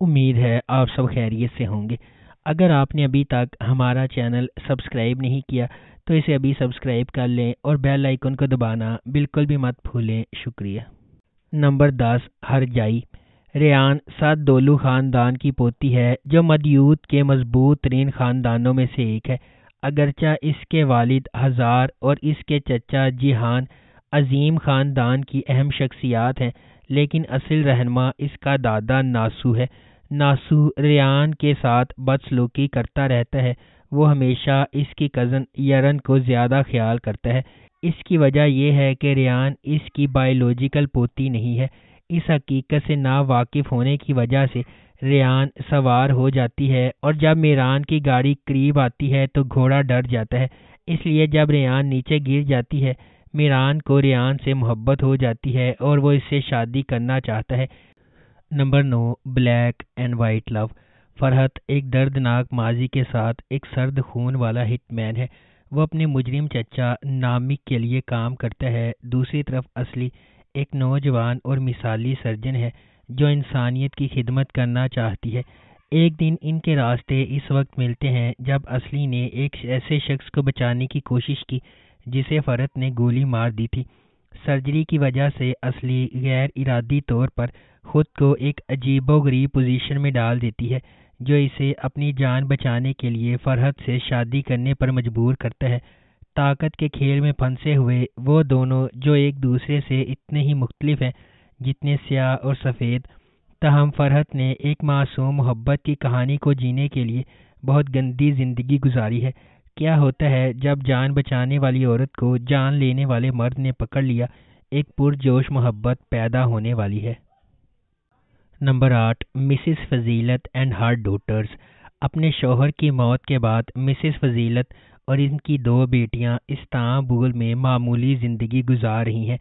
उम्मीद है आप सब खैरियत से होंगे अगर आपने अभी तक हमारा चैनल सब्सक्राइब नहीं किया तो इसे अभी सब्सक्राइब कर लें और बेल आइकन को दबाना बिल्कुल भी मत भूलें शुक्रिया नंबर दस हरजाई रेन सात दोलू ख़ानदान की पोती है जो मदयूत के मजबूत तरीन ख़ानदानों में से एक है अगरचा इसके वालिद हज़ार और इसके चचा जिहान अजीम ख़ानदान की अहम शख्सियात हैं लेकिन असल रहनमा इसका दादा नासू है नासू रियान के साथ बदसलूकी करता रहता है वो हमेशा इसकी कज़न यरन को ज़्यादा ख्याल करता है इसकी वजह यह है कि रियान इसकी बायोलॉजिकल पोती नहीं है इस हकीकत से ना वाकिफ़ होने की वजह से रियान सवार हो जाती है और जब मेरान की गाड़ी करीब आती है तो घोड़ा डर जाता है इसलिए जब रियान नीचे गिर जाती है मीरान को रियान से मोहब्बत हो जाती है और वो इससे शादी करना चाहता है नंबर नौ black and white love Farhat एक दर्दनाक माजी के साथ एक सर्द खून वाला हिटमैन है वो अपने मुजरिम चचा नामिक के लिए काम करता है दूसरी तरफ असली एक नौजवान और मिसाली सर्जन है जो इंसानियत की खिदमत करना चाहती है एक दिन इनके रास्ते इस वक्त मिलते हैं जब असली ने एक ऐसे शख्स को बचाने की कोशिश की जिसे फरहत ने गोली मार दी थी सर्जरी की वजह से असली गैर इरादी तौर पर खुद को एक अजीबोगरीब पोजीशन में डाल देती है जो इसे अपनी जान बचाने के लिए फरहत से शादी करने पर मजबूर करता है ताकत के खेल में फंसे हुए वो दोनों जो एक दूसरे से इतने ही मुख्तलिफ हैं जितने स्याह और सफ़ेद तहम फरहत ने एक मासूम मोहब्बत की कहानी को जीने के लिए बहुत गंदी ज़िंदगी गुजारी है क्या होता है जब जान बचाने वाली औरत को जान लेने वाले मर्द ने पकड़ लिया एक पुरजोश मोहब्बत पैदा होने वाली है नंबर आठ मिसिस फजीलत एंड हर डोटर्स अपने शोहर की मौत के बाद मिसिस फजीलत और इनकी दो बेटियां इस्तांबुल में मामूली ज़िंदगी गुजार रही हैं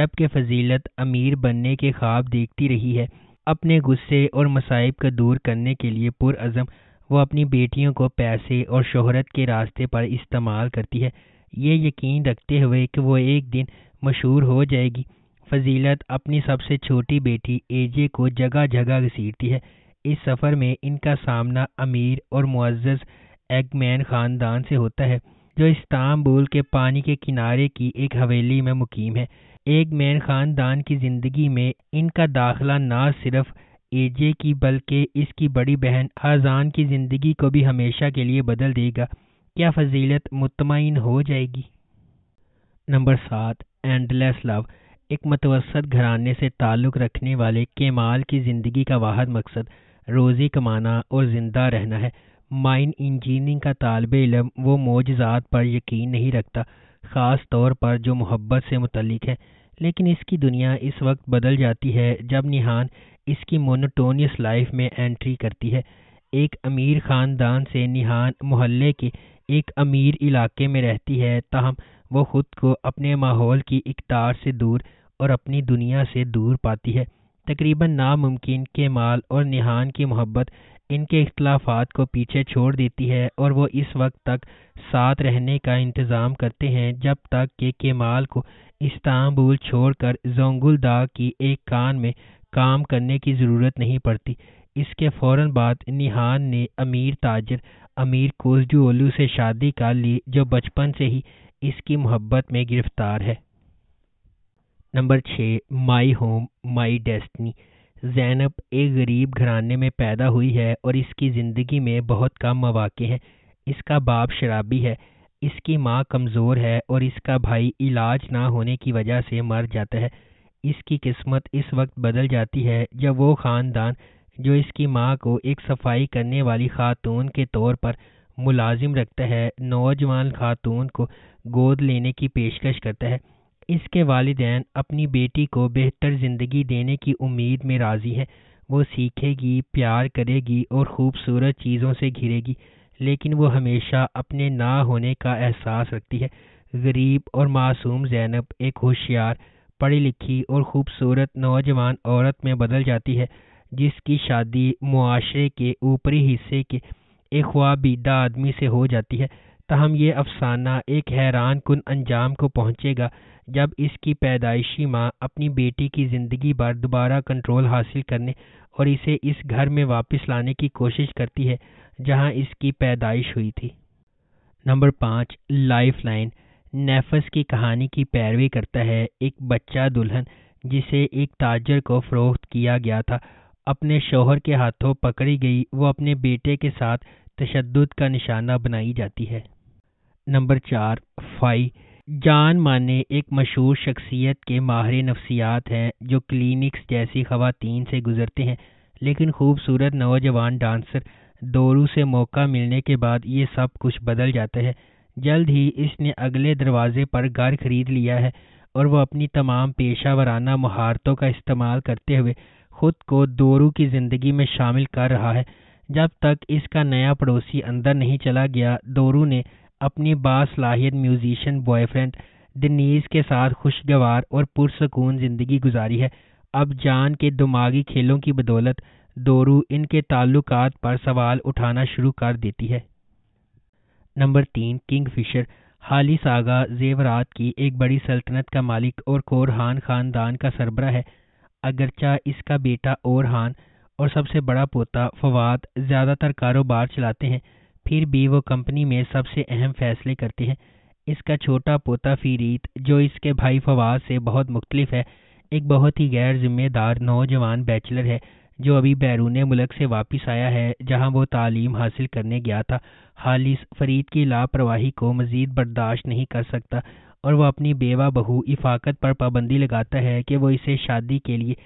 जबकि फजीलत अमीर बनने के ख्वाब देखती रही है अपने गुस्से और मसाइब को दूर करने के लिए पुरज़म वो अपनी बेटियों को पैसे और शोहरत के रास्ते पर इस्तेमाल करती है ये यकीन रखते हुए कि वो एक दिन मशहूर हो जाएगी फजीलत अपनी सबसे छोटी बेटी एजे को जगह जगह घसीटती है इस सफ़र में इनका सामना अमीर और मुआज़ एगमैन ख़ानदान से होता है जो इस्तांबुल के पानी के किनारे की एक हवेली में मुकीम है एगमैन ख़ानदान की ज़िंदगी में इनका दाखला ना सिर्फ एजे की बल्कि इसकी बड़ी बहन आजान की ज़िंदगी को भी हमेशा के लिए बदल देगा क्या फजीलत मुतमिन हो जाएगी नंबर सात एंडलेस लव एक मतवसत घराने से ताल्लुक़ रखने वाले केमाल की ज़िंदगी का वाहद मकसद रोज़ी कमाना और ज़िंदा रहना है माइन इंजीनियरिंग का तालब इलम वो मोजात पर यकीन नहीं रखता ख़ास तौर पर जो मोहब्बत से मुतलिक है लेकिन इसकी दुनिया इस वक्त बदल जाती है जब निहान इसकी मोनोटोनियस लाइफ में एंट्री करती है एक अमीर ख़ानदान से निहान मोहल्ले के एक अमीर इलाके में रहती है ताहम वो ख़ुद को अपने माहौल की इकदार से दूर और अपनी दुनिया से दूर पाती है तकरीबन नामुमकिन के माल और निहान की मोहब्बत इनके अख्तलाफात को पीछे छोड़ देती है और वो इस वक्त तक साथ रहने का इंतज़ाम करते हैं जब तक के केमाल को इस्तांबुल छोड़कर जोंगुलदा की एक कान में काम करने की ज़रूरत नहीं पड़ती इसके फ़ौर बाद निहान ने अमीर ताजर अमीर कोजडूओलू से शादी कर ली जो बचपन से ही इसकी मोहब्बत में गिरफ्तार है नंबर छः my home my destiny Zainab एक गरीब घराने में पैदा हुई है और इसकी ज़िंदगी में बहुत कम मौाक़े हैं इसका बाप शराबी है इसकी माँ कमज़ोर है और इसका भाई इलाज ना होने की वजह से मर जाता है इसकी किस्मत इस वक्त बदल जाती है जब वो ख़ानदान जो इसकी माँ को एक सफाई करने वाली खातून के तौर पर मुलाजिम रखता है नौजवान खातून को गोद लेने की पेशकश करता है इसके वालदान अपनी बेटी को बेहतर ज़िंदगी देने की उम्मीद में राज़ी हैं वो सीखेगी प्यार करेगी और ख़ूबसूरत चीज़ों से घिरेगी लेकिन वो हमेशा अपने ना होने का एहसास रखती है गरीब और मासूम जैनब एक होशियार पढ़ी लिखी और खूबसूरत नौजवान औरत में बदल जाती है जिसकी शादी मुआरे के ऊपरी हिस्से के एक ख्वाबीदा आदमी से हो जाती है तहम ये अफसाना एक हैरान कन अंजाम को पहुँचेगा जब इसकी पैदाइशी माँ अपनी बेटी की ज़िंदगी पर दोबारा कंट्रोल हासिल करने और इसे इस घर में वापस लाने की कोशिश करती है जहाँ इसकी पैदाइश हुई थी नंबर पाँच लाइफ लाइन नेफस की कहानी की पैरवी करता है एक बच्चा दुल्हन जिसे एक ताजर को फरोख्त किया गया था अपने शोहर के हाथों पकड़ी गई वो अपने बेटे के साथ तशद का निशाना बनाई जाती है नंबर चार फाई जान माने एक मशहूर शख्सियत के माहिर नफ्सियात हैं जो क्लिनिक्स जैसी खातन से गुजरते हैं लेकिन खूबसूरत नौजवान डांसर दोरू से मौका मिलने के बाद ये सब कुछ बदल जाता है जल्द ही इसने अगले दरवाजे पर घर खरीद लिया है और वह अपनी तमाम पेशा वराना महारतों का इस्तेमाल करते हुए खुद को दोरू की जिंदगी में शामिल कर रहा है जब तक इसका नया पड़ोसी अंदर नहीं चला गया दोरू ने अपनी बासलाहियत म्यूजिशियन बॉयफ्रेंड दिनीस के साथ खुशगवार और पुरसकून जिंदगी गुजारी है अब जान के दिमागी खेलों की बदौलत दोरू इनके ताल्लुकात पर सवाल उठाना शुरू कर देती है नंबर तीन किंग फिशर हाली सागा जेवरात की एक बड़ी सल्तनत का मालिक और कोरहान खानदान का सरबरा है अगरचा इसका बेटा ओरहान और सबसे बड़ा पोता फवाद ज़्यादातर कारोबार चलाते हैं फिर भी वो कंपनी में सबसे अहम फैसले करते हैं इसका छोटा पोता फीरीत जो इसके भाई फवाद से बहुत मुख्तलिफ है एक बहुत ही गैर जिम्मेदार नौजवान बैचलर है जो अभी बैरून मुल्क से वापस आया है जहां वो तालीम हासिल करने गया था हालिस फरीद की लापरवाही को मज़ीद बर्दाश्त नहीं कर सकता और वह अपनी बेवा बहू इफाकत पर पाबंदी लगाता है कि वह इसे शादी के लिए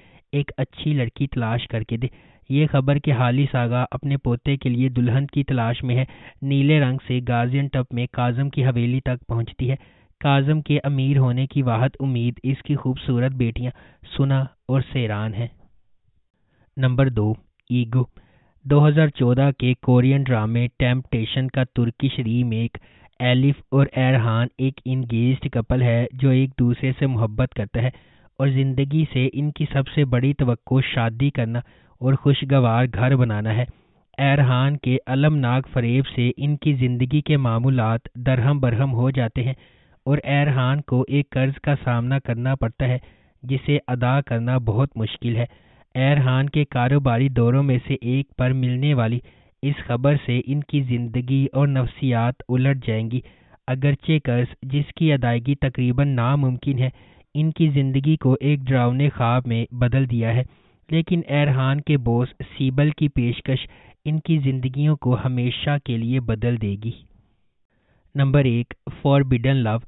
एक अच्छी लड़की तलाश करके दे ये खबर कि हालिस आगा अपने पोते के लिए दुल्हन की तलाश में है नीले रंग से गाजियन टप में काजम की हवेली तक पहुंचती है काजम के अमीर होने की वाहत उम्मीद इसकी खूबसूरत बेटियां सुना और सैरान हैं नंबर दो ईगो 2014 के कोरियन ड्रामे टेम्पटेशन का तुर्किश रीमेक एलिफ और एरहान एक इंगेज कपल है जो एक दूसरे से मोहब्बत करता है और ज़िंदगी से इनकी सबसे बड़ी तो शादी करना और खुशगवार घर बनाना है एरहान के अलमनाक फरेब से इनकी ज़िंदगी के मामूलत दरहम बरहम हो जाते हैं और एरहान को एक कर्ज का सामना करना पड़ता है जिसे अदा करना बहुत मुश्किल है एरहान के कारोबारी दौरों में से एक पर मिलने वाली इस खबर से इनकी ज़िंदगी और नफ्सियात उलट जाएंगी अगरचे कर्ज जिसकी अदायगी तकरीबन नामुमकिन है इनकी ज़िंदगी को एक ड्रावने ख्वाब में बदल दिया है लेकिन एरहान के बोस सीबल की पेशकश इनकी ज़िंदगियों को हमेशा के लिए बदल देगी नंबर एक फॉरबिडन लव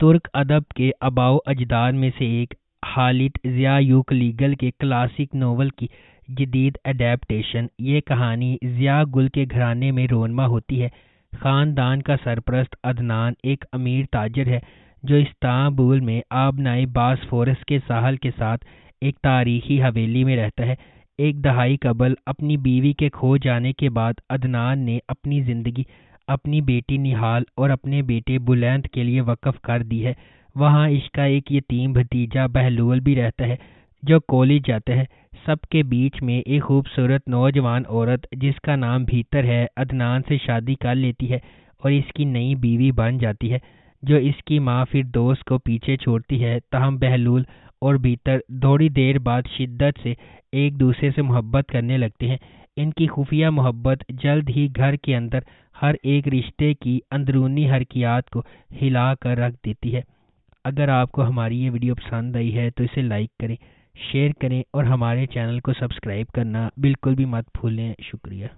तुर्क अदब के अबाव अजदार में से एक हालिद यूक लीगल के क्लासिक नावल की जदीद अडेप्टशन ये कहानी ज़िया गुल के घराने में रोनमा होती है ख़ानदान का सरप्रस्त अदनान एक अमीर ताजर है जो इस्तांबुल में आबनाई बासफोरस के साहल के साथ एक तारीखी हवेली में रहता है एक दहाई कबल अपनी बीवी के खो जाने के बाद अदनान ने अपनी ज़िंदगी अपनी बेटी निहाल और अपने बेटे बुलंद के लिए वक़ कर दी है वहाँ इसका एक यतीम भतीजा बहलूल भी रहता है जो कॉलेज जाता है सबके बीच में एक खूबसूरत नौजवान औरत जिसका नाम भीतर है अदनान से शादी कर लेती है और इसकी नई बीवी बन जाती है जो इसकी माँ फिर दोस्त को पीछे छोड़ती है तहम बहलूल और भीतर थोड़ी देर बाद शिद्दत से एक दूसरे से मोहब्बत करने लगते हैं इनकी खुफिया मोहब्बत जल्द ही घर के अंदर हर एक रिश्ते की अंदरूनी हरकियात को हिला कर रख देती है अगर आपको हमारी ये वीडियो पसंद आई है तो इसे लाइक करें शेयर करें और हमारे चैनल को सब्सक्राइब करना बिल्कुल भी मत भूलें शुक्रिया